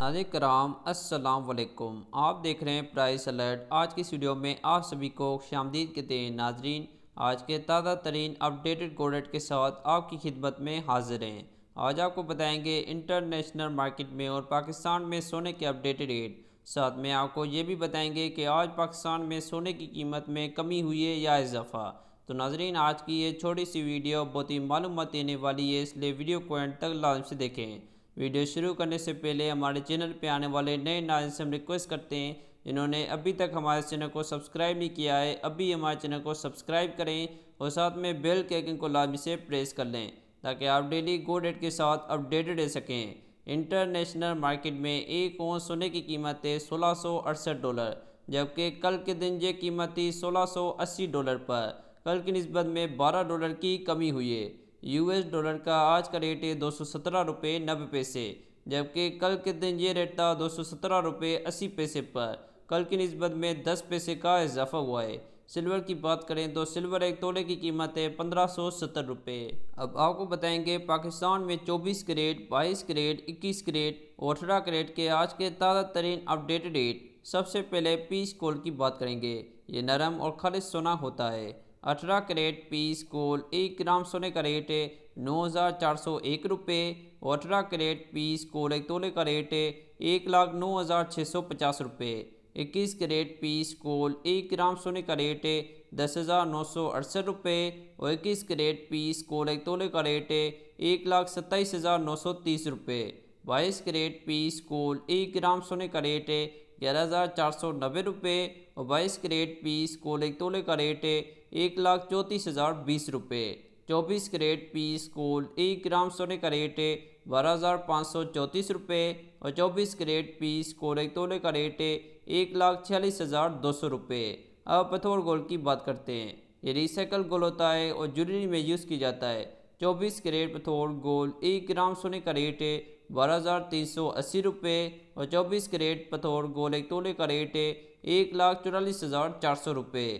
नाजिक कराम असलकुम आप देख रहे हैं प्राइस अलर्ट आज की वीडियो में आप सभी को शामदीद के दिन नाजरीन आज के ताज़ा तरीन अपडेटेड गोडेट के साथ आपकी खिदमत में हाजिर हैं आज आपको बताएंगे इंटरनेशनल मार्केट में और पाकिस्तान में सोने के अपडेटेड रेट साथ में आपको ये भी बताएंगे कि आज पाकिस्तान में सोने की कीमत में कमी हुई है या इजाफा तो नाजरीन आज की ये छोटी सी वीडियो बहुत ही मालूम देने वाली है इसलिए वीडियो को एंड तक लाजम से देखें वीडियो शुरू करने से पहले हमारे चैनल पर आने वाले नए नाजन से हम रिक्वेस्ट करते हैं जिन्होंने अभी तक हमारे चैनल को सब्सक्राइब नहीं किया है अभी हमारे चैनल को सब्सक्राइब करें और साथ में बेल के आइकन को लाजमी से प्रेस कर लें ताकि आप डेली गोडेट के साथ अपडेटेड रह सकें इंटरनेशनल मार्केट में एक ओन सोने की कीमत है सोलह डॉलर जबकि कल के दिन ये कीमत थी सोलह डॉलर पर कल की नस्बत में 12 डॉलर की कमी हुई है यूएस डॉलर का आज का रेट है दो सौ सत्रह रुपये नब्बे पैसे जबकि कल के दिन ये रेट था दो सौ सत्रह रुपये अस्सी पैसे पर कल की नस्बत में दस पैसे का इजाफा हुआ है सिल्वर की बात करें तो सिल्वर एक तोले की कीमत है पंद्रह सौ सत्तर रुपये अब आपको बताएंगे पाकिस्तान में चौबीस करेट बाईस करेट इक्कीस करेट और अठारह करेट के आज के ताज़ा तरीन अपडेटेड रेट सबसे पहले पीस कोल की बात करेंगे ये नरम और खालिश सोना होता है अठारह करेट पीस स्कूल एक ग्राम सोने का रेट है नौ हज़ार चार सौ एक रुपये और अठारह करेट पीस स्कूल एक तोले का रेट है एक लाख नौ हज़ार छः सौ पचास रुपये इक्कीस करेट पीस स्कूल एक ग्राम सोने का रेट है दस हज़ार नौ सौ अड़सठ रुपये और इक्कीस करेट पीस स्कूल एक तोले का रेट है एक लाख सत्ताईस हज़ार नौ सौ तीस रुपये बाईस करेट पीस स्कूल एक ग्राम सोने का रेट है ग्यारह हज़ार चार सौ नब्बे रुपये और बाईस करेट पीस स्कूल एक तोले का रेट है एक लाख चौंतीस हज़ार बीस रुपये चौबीस करेट पीस कोल एक ग्राम सोने का रेट है बारह हज़ार पाँच सौ चौंतीस रुपये और चौबीस करेट पीस कोल एक तोले का रेट है एक लाख छियालीस हज़ार दो सौ रुपये अब पथोर गोल की बात करते हैं ये रिसाइकल गोल होता है और ज्वेलरी में यूज़ किया जाता है चौबीस करेट पथोर गोल एक ग्राम सोने का रेट है बारह हज़ार तीन सौ अस्सी रुपये और चौबीस करेट पथोर गोल एक तोले का रेट है एक लाख चौरालीस हज़ार चार सौ रुपये